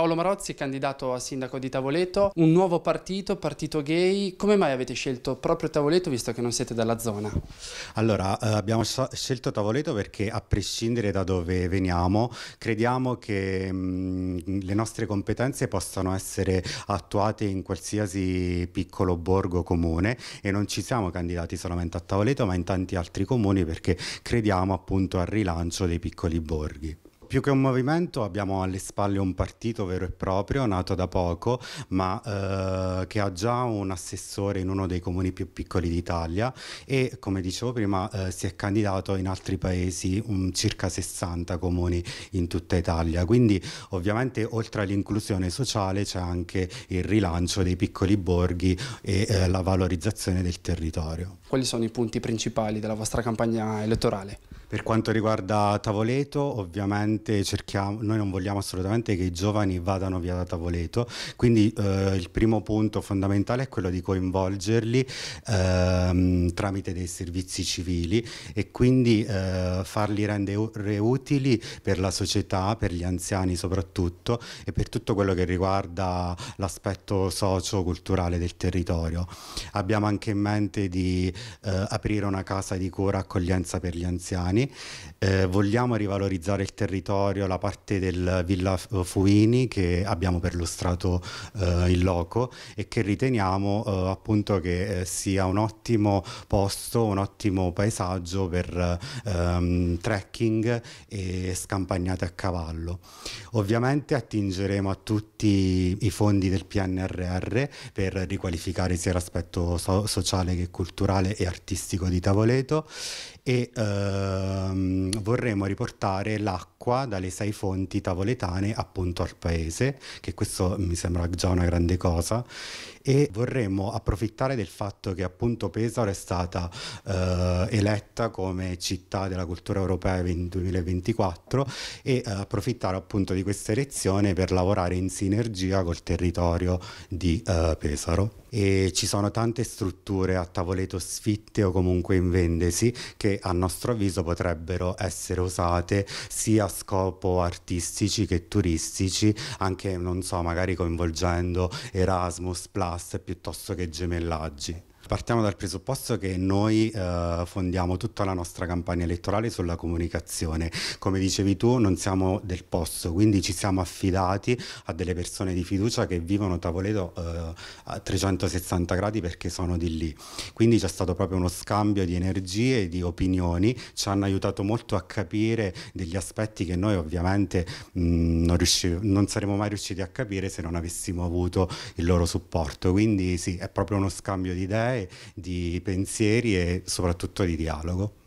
Paolo Marozzi, candidato a sindaco di Tavoleto, un nuovo partito, partito gay, come mai avete scelto proprio Tavoleto visto che non siete dalla zona? Allora, eh, abbiamo scelto Tavoleto perché a prescindere da dove veniamo, crediamo che mh, mm, le nostre competenze possano essere attuate in qualsiasi piccolo borgo comune e non ci siamo candidati solamente a Tavoleto ma in tanti altri comuni perché crediamo appunto al rilancio dei piccoli borghi più che un movimento abbiamo alle spalle un partito vero e proprio, nato da poco, ma eh, che ha già un assessore in uno dei comuni più piccoli d'Italia e come dicevo prima eh, si è candidato in altri paesi, um, circa 60 comuni in tutta Italia. Quindi ovviamente oltre all'inclusione sociale c'è anche il rilancio dei piccoli borghi e eh, la valorizzazione del territorio. Quali sono i punti principali della vostra campagna elettorale? Per quanto riguarda Tavoleto, ovviamente cerchiamo, noi non vogliamo assolutamente che i giovani vadano via da Tavoleto, quindi eh, il primo punto fondamentale è quello di coinvolgerli ehm, tramite dei servizi civili e quindi eh, farli rendere utili per la società, per gli anziani soprattutto e per tutto quello che riguarda l'aspetto socio-culturale del territorio. Abbiamo anche in mente di eh, aprire una casa di cura accoglienza per gli anziani anni. Eh, vogliamo rivalorizzare il territorio, la parte del Villa eh, Fuini che abbiamo perlustrato eh, in loco e che riteniamo eh, appunto che eh, sia un ottimo posto, un ottimo paesaggio per ehm, trekking e scampagnate a cavallo. Ovviamente attingeremo a tutti i fondi del PNRR per riqualificare sia l'aspetto so sociale che culturale e artistico di Tavoleto e eh, ehm, vorremmo riportare l'acqua dalle sei fonti tavoletane appunto al paese, che questo mi sembra già una grande cosa, e vorremmo approfittare del fatto che appunto Pesaro è stata eh, eletta come città della cultura europea nel 2024 e eh, approfittare appunto di questa elezione per lavorare in sinergia col territorio di eh, Pesaro e ci sono tante strutture a tavoletto sfitte o comunque in vendesi che a nostro avviso potrebbero essere usate sia a scopo artistici che turistici, anche non so, magari coinvolgendo Erasmus Plus piuttosto che gemellaggi. Partiamo dal presupposto che noi eh, fondiamo tutta la nostra campagna elettorale sulla comunicazione. Come dicevi tu, non siamo del posto, quindi ci siamo affidati a delle persone di fiducia che vivono Tavoleto eh, a 360 gradi perché sono di lì. Quindi c'è stato proprio uno scambio di energie e di opinioni, ci hanno aiutato molto a capire degli aspetti che noi ovviamente mh, mm, non, non saremmo mai riusciti a capire se non avessimo avuto il loro supporto. Quindi sì, è proprio uno scambio di idee idee, di pensieri e soprattutto di dialogo.